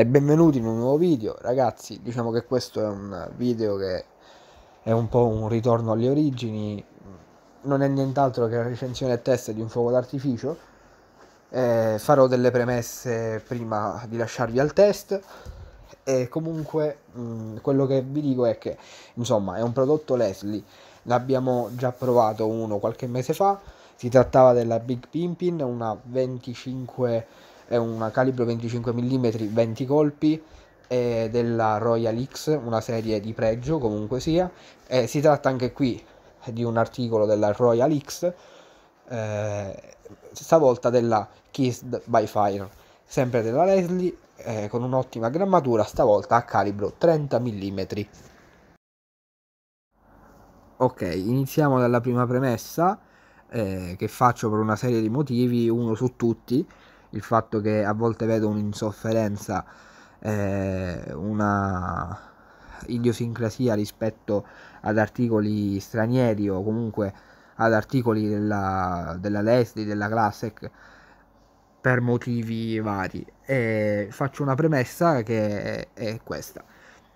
e benvenuti in un nuovo video ragazzi diciamo che questo è un video che è un po' un ritorno alle origini non è nient'altro che la recensione e test di un fuoco d'artificio eh, farò delle premesse prima di lasciarvi al test e comunque mh, mm, quello che vi dico è che insomma è un prodotto Leslie l'abbiamo già provato uno qualche mese fa si trattava della Big Pimpin una 25 è una calibro 25 mm 20 colpi eh, della Royal X, una serie di pregio comunque sia. E si tratta anche qui di un articolo della Royal X, eh, stavolta della Kissed by Fire, sempre della Leslie, eh, con un'ottima grammatura, stavolta a calibro 30 mm. Ok, iniziamo dalla prima premessa eh, che faccio per una serie di motivi, uno su tutti, il fatto che a volte vedo un'insofferenza, eh, una idiosincrasia rispetto ad articoli stranieri o comunque ad articoli della, della Leslie, della Classic per motivi vari. E faccio una premessa che è, è questa.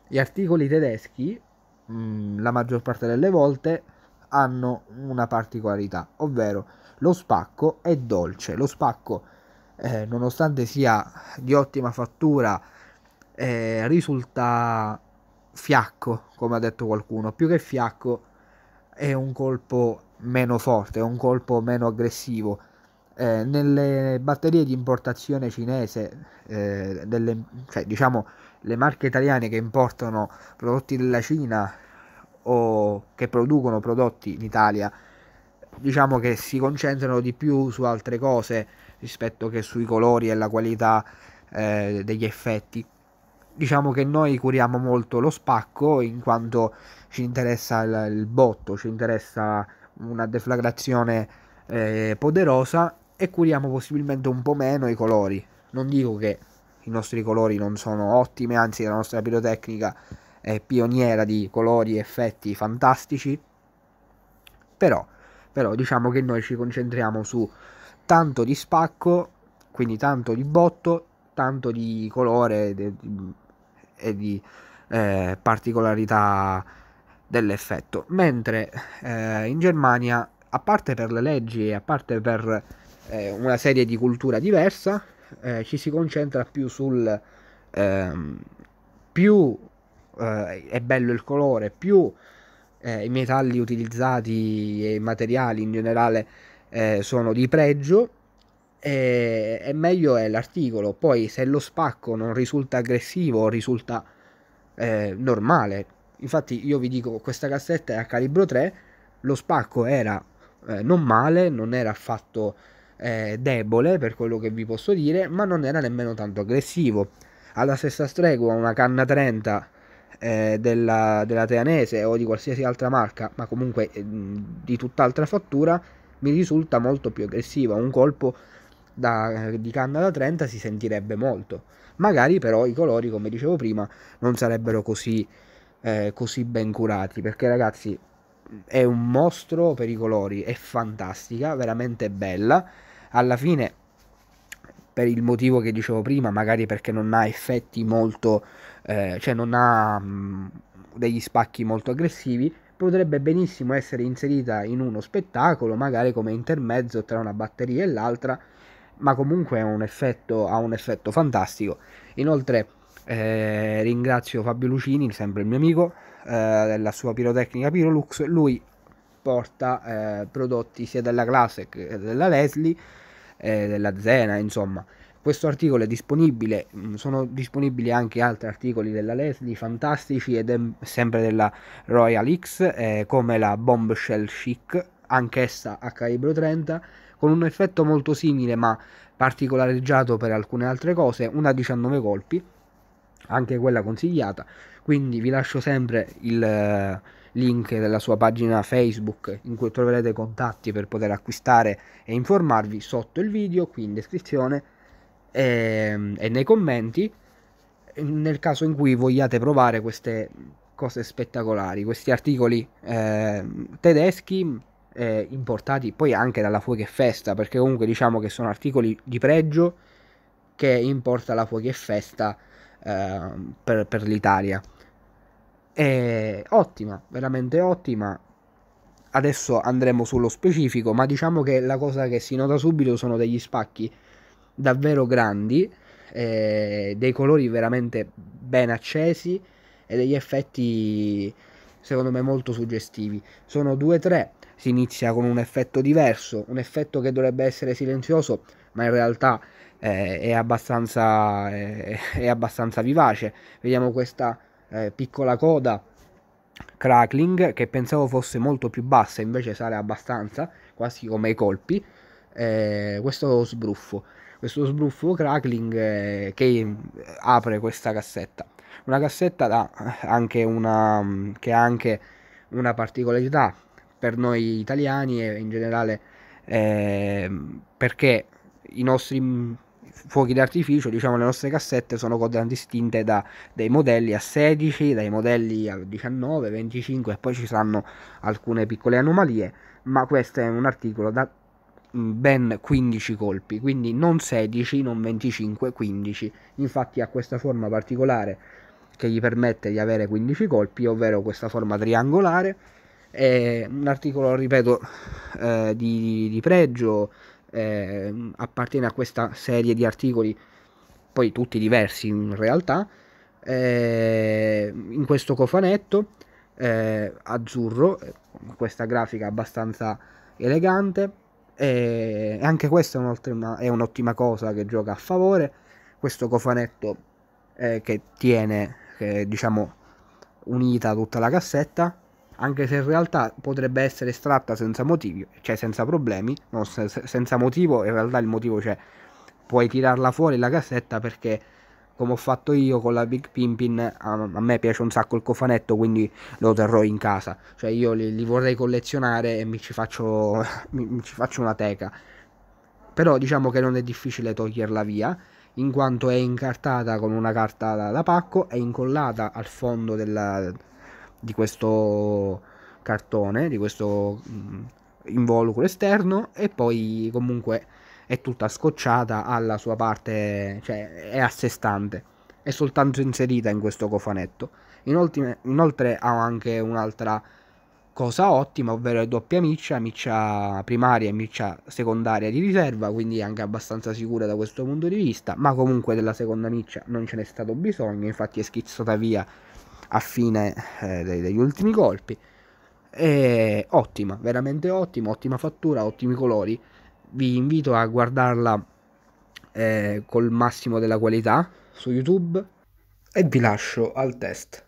Gli articoli tedeschi, mh, mm, la maggior parte delle volte, hanno una particolarità, ovvero lo spacco è dolce, lo spacco eh, nonostante sia di ottima fattura, eh, risulta fiacco, come ha detto qualcuno. Più che fiacco, è un colpo meno forte, è un colpo meno aggressivo. Eh, nelle batterie di importazione cinese, eh, delle, cioè, diciamo le marche italiane che importano prodotti della Cina o che producono prodotti in Italia, diciamo che si concentrano di più su altre cose rispetto che sui colori e la qualità eh, degli effetti. Diciamo che noi curiamo molto lo spacco in quanto ci interessa il, il botto, ci interessa una deflagrazione eh, poderosa e curiamo possibilmente un po' meno i colori. Non dico che i nostri colori non sono ottimi, anzi la nostra pirotecnica è pioniera di colori e effetti fantastici, però, però diciamo che noi ci concentriamo su tanto di spacco, quindi tanto di botto, tanto di colore e di, e di eh, particolarità dell'effetto. Mentre eh, in Germania, a parte per le leggi e a parte per eh, una serie di cultura diversa, eh, ci si concentra più sul ehm, più eh, è bello il colore, più eh, i metalli utilizzati e i materiali in generale eh, sono di pregio e, meglio è l'articolo. Poi se lo spacco non risulta aggressivo, risulta eh, normale. Infatti io vi dico, questa cassetta è a calibro 3, lo spacco era eh, non male, non era affatto eh, debole per quello che vi posso dire, ma non era nemmeno tanto aggressivo. Alla stessa stregua una canna 30 eh, della, della Teanese o di qualsiasi altra marca, ma comunque eh, di tutt'altra fattura, mi risulta molto più aggressiva. Un colpo da, di canna da 30 si sentirebbe molto. Magari però i colori, come dicevo prima, non sarebbero così, eh, così ben curati. Perché ragazzi, è un mostro per i colori, è fantastica, veramente bella. Alla fine, per il motivo che dicevo prima, magari perché non ha effetti molto, eh, cioè non ha mh, mm, degli spacchi molto aggressivi, potrebbe benissimo essere inserita in uno spettacolo, magari come intermezzo tra una batteria e l'altra, ma comunque un effetto, ha un effetto fantastico. Inoltre eh, ringrazio Fabio Lucini, sempre il mio amico, eh, della sua pirotecnica Pirolux, lui porta eh, prodotti sia della Classic che della Leslie, eh, della Zena, insomma. Questo articolo è disponibile, mm, sono disponibili anche altri articoli della Leslie, fantastici ed è sempre della Royal X, eh, come la Bombshell Chic, anch'essa a calibro 30, con un effetto molto simile ma particolareggiato per alcune altre cose, una 19 colpi, anche quella consigliata, quindi vi lascio sempre il eh, link della sua pagina Facebook in cui troverete contatti per poter acquistare e informarvi sotto il video, qui in descrizione e, ehm, e nei commenti nel caso in cui vogliate provare queste cose spettacolari, questi articoli eh, tedeschi eh, importati poi anche dalla Fuochi e Festa, perché comunque diciamo che sono articoli di pregio che importa la Fuochi e Festa eh, per, per, l'Italia. È ottima, veramente ottima. Adesso andremo sullo specifico, ma diciamo che la cosa che si nota subito sono degli spacchi davvero grandi, eh, dei colori veramente ben accesi e degli effetti secondo me molto suggestivi. Sono due o tre, si inizia con un effetto diverso, un effetto che dovrebbe essere silenzioso, ma in realtà eh, è, abbastanza, eh, è, abbastanza, vivace. Vediamo questa eh, piccola coda crackling che pensavo fosse molto più bassa, invece sale abbastanza, quasi come i colpi eh, questo sbruffo. Questo sbruffo crackling eh, che mm, apre questa cassetta. Una cassetta eh, anche una, mm, che ha anche una particolarità per noi italiani e in generale eh, perché i nostri mm, fuochi d'artificio, diciamo le nostre cassette sono contraddistinte da dei modelli a 16, dai modelli a 19, 25 e poi ci saranno alcune piccole anomalie, ma questo è un articolo da Mm, ben 15 colpi, quindi non 16, non 25, 15. Infatti ha questa forma particolare che gli permette di avere 15 colpi, ovvero questa forma triangolare. È un articolo, ripeto, eh, di, di, pregio, eh, appartiene a questa serie di articoli, poi tutti diversi in realtà, eh, in questo cofanetto eh, azzurro, questa grafica abbastanza elegante e anche questa è, è un'ottima cosa che gioca a favore. Questo cofanetto eh, che tiene, che, eh, diciamo, unita tutta la cassetta, anche se in realtà potrebbe essere estratta senza motivi, cioè senza problemi, no, se, senza motivo, in realtà il motivo c'è, puoi tirarla fuori la cassetta perché come ho fatto io con la Big Pimpin, a, a, me piace un sacco il cofanetto, quindi lo terrò in casa. Cioè io li, li vorrei collezionare e mi ci, faccio, mi, mi ci, faccio, una teca. Però diciamo che non è difficile toglierla via, in quanto è incartata con una carta da, da pacco, è incollata al fondo della, di questo cartone, di questo mm, involucro esterno e poi comunque è tutta scocciata alla sua parte, cioè è a sé stante, è soltanto inserita in questo cofanetto. Inoltre, inoltre ha anche un'altra cosa ottima, ovvero è doppia miccia, miccia primaria e miccia secondaria di riserva, quindi anche abbastanza sicura da questo punto di vista, ma comunque della seconda miccia non ce n'è stato bisogno, infatti è schizzata via a fine eh, degli ultimi colpi. E ottima, veramente ottima, ottima fattura, ottimi colori vi invito a guardarla eh, col massimo della qualità su YouTube e vi lascio al test.